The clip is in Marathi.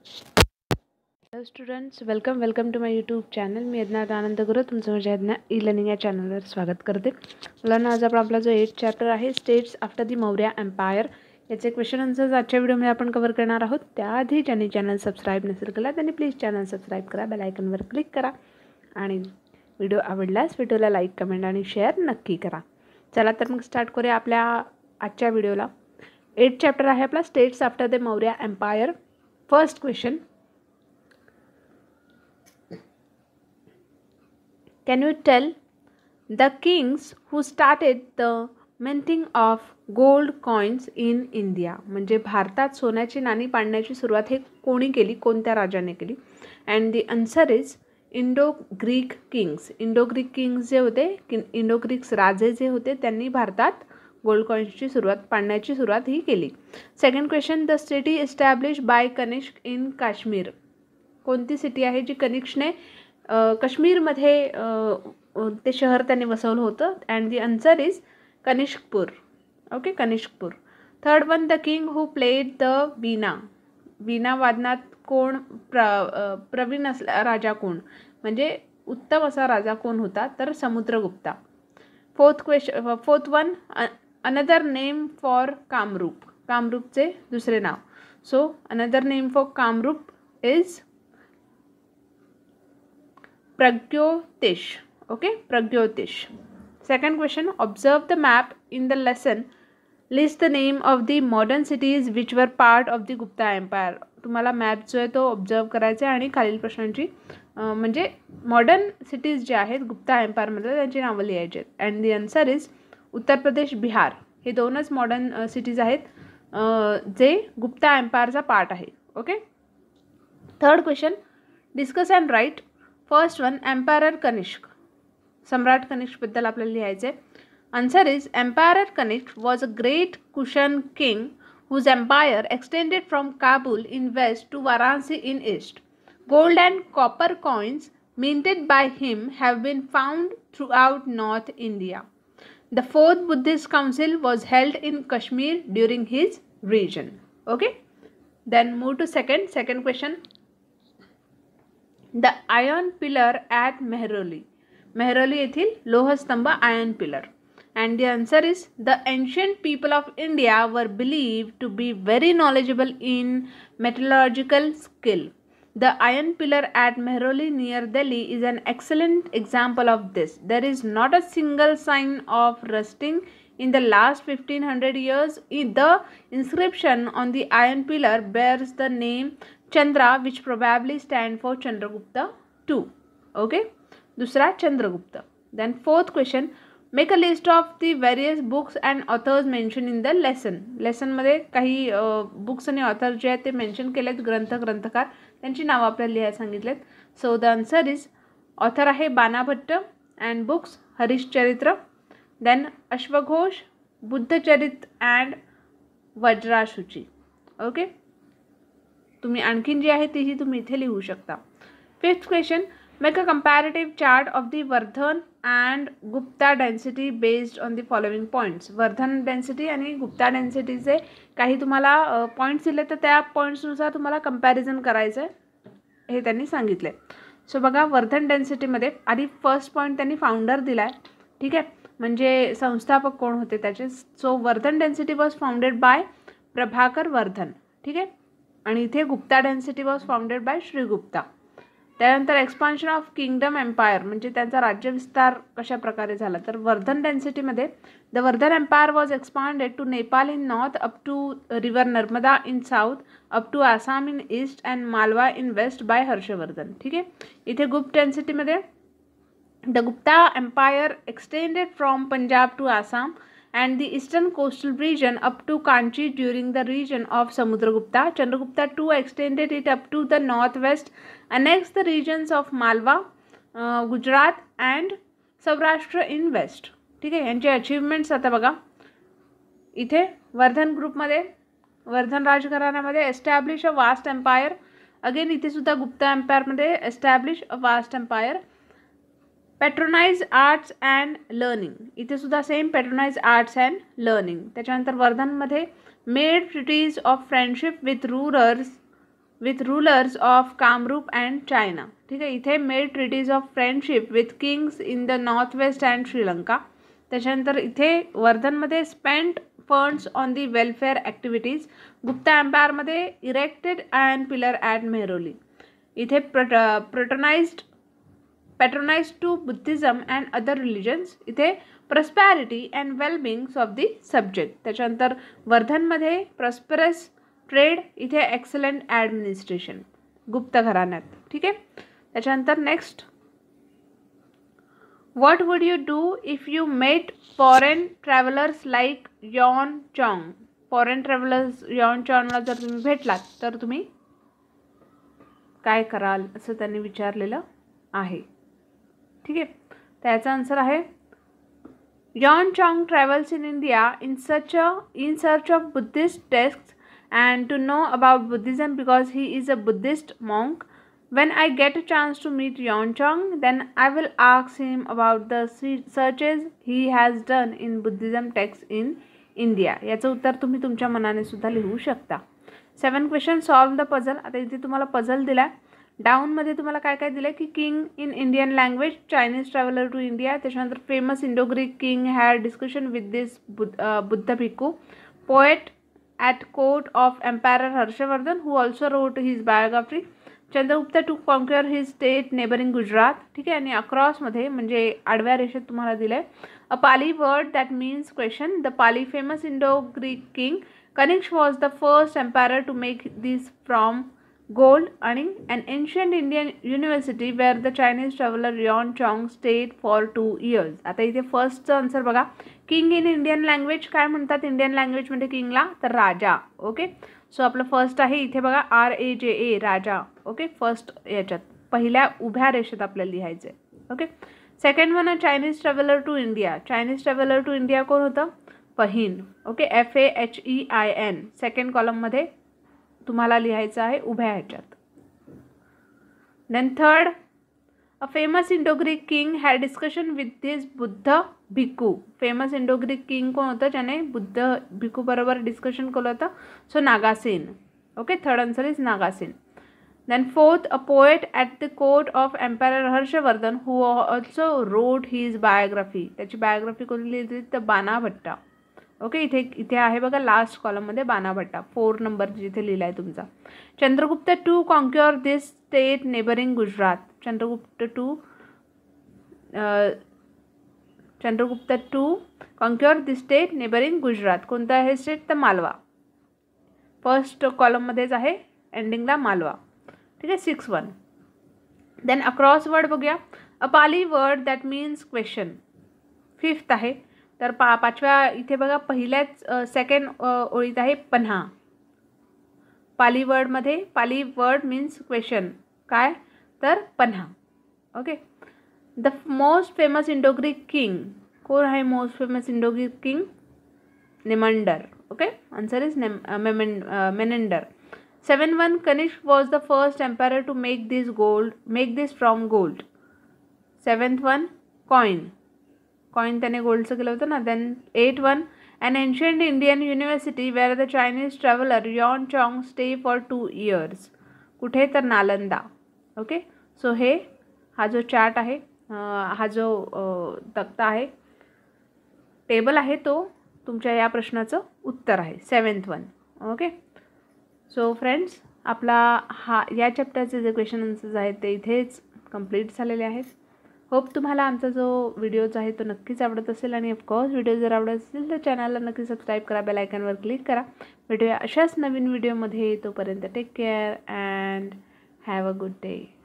Hello students welcome welcome to my YouTube channel मी यज्ञात आनंद गुरु तुमचं माझ्या यज्ञा ई लर्निंग या चॅनलवर स्वागत करते मुलांना आज आपण आपला जो एट चॅप्टर आहे states after the Maurya empire याचे क्वेश्चन आन्सर्स आजच्या व्हिडिओमध्ये आपण कवर करणार आहोत त्याआधी ज्यांनी चॅनल सबस्क्राईब नसेल केला त्यांनी प्लीज चॅनल सबस्क्राईब करा बेल क्लिक करा आणि व्हिडिओ आवडल्यास व्हिडिओला लाईक कमेंट आणि शेअर नक्की करा चला तर मग स्टार्ट करूया आपल्या आजच्या व्हिडिओला एट चॅप्टर आहे आपला states after the Maurya empire first question can you tell the kings who started the minting of gold coins in India म्हणजे भारतात सोन्याची नाणी पाडण्याची सुरुवात हे कोणी केली कोणत्या राजाने केली and the answer is Indo Greek kings Indo Greek kings जे होते कि इंडो ग्रीक्स राजे जे होते त्यांनी भारतात गोल्ड कॉइन्सची सुरुवात पाडण्याची सुरुवात ही केली second question the city establish by Kanishka in Kashmir कोणती सिटी आहे जी कनिष्कने काश्मीरमध्ये ते शहर त्यांनी वसवलं होतं and the answer is Kanishkapur okay Kanishkapur third one the king who played the veena veena वादनात कोण प्र प्रवीण असला राजा कोण म्हणजे उत्तम असा राजा कोण होता तर Samudragupta fourth question fourth one another name for Kamarup कामरूपचे दुसरे नाव so another name for Kamarup is Pragjyotish okay Pragjyotish second question observe the map in the lesson list the name of the modern cities which were part of the Gupta empire तुम्हाला मॅप जो आहे तो ऑब्झर्व करायचा आहे आणि खालील प्रश्नांची म्हणजे मॉडर्न सिटीज जे आहेत गुप्ता एम्पायरमधल्या त्यांची नावं लिहायची आहेत अँड दी आन्सर इज उत्तर प्रदेश बिहार हे दोनच मॉडर्न सिटीज आहेत जे गुप्ता एम्पायरचा पार्ट आहे okay third question discuss and write first one empire Kanishka सम्राट कनिष्कबद्दल आपल्याला लिहायचं आहे answer is empire Kanishka was a great Kushan king whose empire extended from Kabul in west to Varanasi in east gold and copper coins by him have been found through throughout north India The fourth Buddhist council was held in Kashmir during his region. Okay. Then move to second. Second question. The iron pillar at Mehroli. Mehroli Lohas लोहस्तंभ iron pillar. And the answer is the ancient people of India were believed to be very knowledgeable in metallurgical skill. The iron pillar at Mehroli near Delhi is an excellent example of this. There is not a single sign of rusting in the last 1500 years. The inscription on the iron pillar bears the name Chandra which probably stands for Chandragupta II. Okay. Dusra Chandragupta. Then fourth question. Make a list of the various books and authors mention in the lesson लेसनमध्ये काही बुक्स आणि ऑथर जे आहेत ते मेन्शन केले आहेत ग्रंथ ग्रंथकार त्यांची नावं आपल्याला लिहायला सांगितलेत so the answer is author आहे Banabhatta and books Harshacharita then अश्वघोष बुद्धचरित अँड वज्राशुची ओके तुम्ही आणखीन जी आहे तीही तुम्ही इथे लिहू शकता fifth question make a comparative chart of the Vardhan and Gupta dynasty based on the following points Vardhan dynasty आणि गुप्ता डेन्सिटीचे काही तुम्हाला पॉईंट्स दिले तर त्या पॉईंट्सनुसार तुम्हाला कम्पॅरिझन करायचं आहे हे त्यांनी सांगितलं आहे सो बघा वर्धन डेन्सिटीमध्ये आधी फर्स्ट पॉईंट त्यांनी फाउंडर दिला आहे ठीक आहे म्हणजे संस्थापक कोण होते त्याचे so Vardhan dynasty was founded by Prabhakar Vardhan ठीक आहे आणि इथे Gupta dynasty was founded by Shrigupta त्यानंतर एक्सपांशन ऑफ किंगडम एम्पायर म्हणजे त्यांचा राज्यविस्तार कशा प्रकार झाला तर वर्धन डेन्सिटीमध्ये the Vardhan empire was expanded to Nepal in north up to river Narmada in south up to Assam in east and Malwa in west by Harshavardhan ठीक है इधे गुप्त डेन्सिटी डेन्सिटीमध्ये the Gupta empire extended from Punjab to Assam and the eastern coastal region up to Kanchi during the region of Samudragupta. Chandragupta II extended it up to the northwest, annexed the regions of Malwa, uh, Gujarat and in west. ठीक आहे यांचे अचीवमेंट्स आता बघा इथे वर्धन ग्रुपमध्ये वर्धन राजघराण्यामध्ये establish a vast empire again इथेसुद्धा गुप्ता एम्पायरमध्ये establish a vast empire patronize arts and learning इथेसुद्धा same patronize arts and learning त्याच्यानंतर वर्धनमध्ये made treaties of friendship with rulers with rulers of Kamarup and China ठीक आहे इथे made treaties of friendship with kings in the north west and Sri Lanka त्याच्यानंतर इथे वर्धनमध्ये spent funds on the welfare activities Gupta एम्पायरमध्ये erected and pillar at Mehrauli इथे प्रोट patronized patronize to Buddhism and other religions इथे prosperity and wellbeings of the subject त्याच्यानंतर वर्धनमध्ये प्रस्परस ट्रेड इथे एक्सलंट ॲडमिनिस्ट्रेशन गुप्त घराण्यात ठीक आहे त्याच्यानंतर next what would you do if you met foreign travellers like Yuan Chwang foreign travellers Yuan चॉंगला जर तुम्ही भेटलात तर तुम्ही काय कराल असं त्यांनी विचारलेलं आहे ठीक आहे तर आन्सर आहे Yuan Chwang travels in India in search in search of Buddhist टेस्क and to know about Buddhism because he is a Buddhist monk get get chance to meet Yuan Yuan then I will will ask him the सी searches he has done in Buddhism texts in India याचं उत्तर तुम्ही तुमच्या मनाने सुद्धा लिहू शकता seven question solve the puzzle आता इथे तुम्हाला पझल दिला आहे डाऊनमध्ये तुम्हाला काय काय दिलं की king in Indian language Chinese traveller to India त्याच्यानंतर famous Indo Greek king had discussion with this Buddha Buddha poet at court of empire Harshavardhan who also wrote his biography Chandragupta two conquer his state neighbouring Gujarat ठीक आहे आणि अक्रॉसमध्ये म्हणजे आडव्या रेषेत तुम्हाला दिलं आहे a Pali word that means question the Pali famous Indo Greek king Kanishka was the first empire to make this from gold आणि an ancient Indian university where the Chinese traveller Yuan Chwang stayed for two years आता इथे फर्स्टचं आन्सर बघा किंग इन इंडियन लँग्वेज काय म्हणतात इंडियन लँग्वेज लँग्वेजमध्ये किंगला तर राजा ओके सो आपलं फर्स्ट आहे इथे बघा आर ए जे ए राजा ओके फर्स्ट याच्यात पहिल्या उभ्या रेषेत आपल्याला लिहायचं आहे ओके सेकंड वन आहे Chinese traveller to India Chinese traveller to India कोण होतं Fahien okay F A H E I N second कॉलममध्ये तुम्हाला लिहायचं आहे उभ्या ह्याच्यात then third a famous Indo Greek king had discussion with his Buddha bhikkhu famous Indo Greek king कोण होतं ज्याने बुद्ध बरोबर डिस्कशन केलं होतं so Nagasena okay third answer is Nagasena then fourth a poet at the court of empire Harshavardhan who also wrote his biography त्याची बायोग्राफी कोणी लिहिली तर बाना भट्टा ओके इथे इथे आहे बघा लास्ट कॉलममध्ये बानाभट्टा फोर नंबर जिथे लिहिला आहे तुमचा Chandragupta two conquer this state neighbouring Gujarat Chandragupta two Chandragupta two conquer this state neighbouring Gujarat कोणतं आहे स्टेट तर मालवा फर्स्ट कॉलममध्येच आहे एंडिंगला मालवा ठीक आहे six one then across word बघूया a Pali word that means question fifth आहे तर पा पाचव्या इथे बघा पहिल्याच सेकंड ओळीत आहे पन्हा पाली वर्डमध्ये पाली वर्ड मीन्स क्वेश्चन काय तर पन्हा okay the most famous Indo Greek king कोण आहे most famous Indo Greek king Menander okay answer is name Menander seven one Kanishka was the first empire to make this gold make this from gold seventh one coin coin त्याने गोल्डचं केलं होतं ना then eight one and ancient Indian university where the Chinese traveller Yuan चॉंग stay for two years कुठे तर नालंदा ओके सो हे हा जो चार्ट आहे हा जो तक्ता आहे टेबल आहे तो तुमच्या या प्रश्नाचं उत्तर आहे seventh one okay so friends आपला हा या चॅप्टरचे जे क्वेश्चन आन्सर्स आहेत ते इथेच कंप्लीट झालेले आहेत होप तुम्हाला आमचा जो व्हिडिओज आहे तो नक्कीच आवडत असेल आणि ऑफकोर्स व्हिडिओ जर आवडत असेल तर चॅनलला नक्की सबस्क्राईब करा बेल आयकॉनवर क्लिक करा भेटूया अशाच नवीन व्हिडिओमध्ये तोपर्यंत take care and have a good day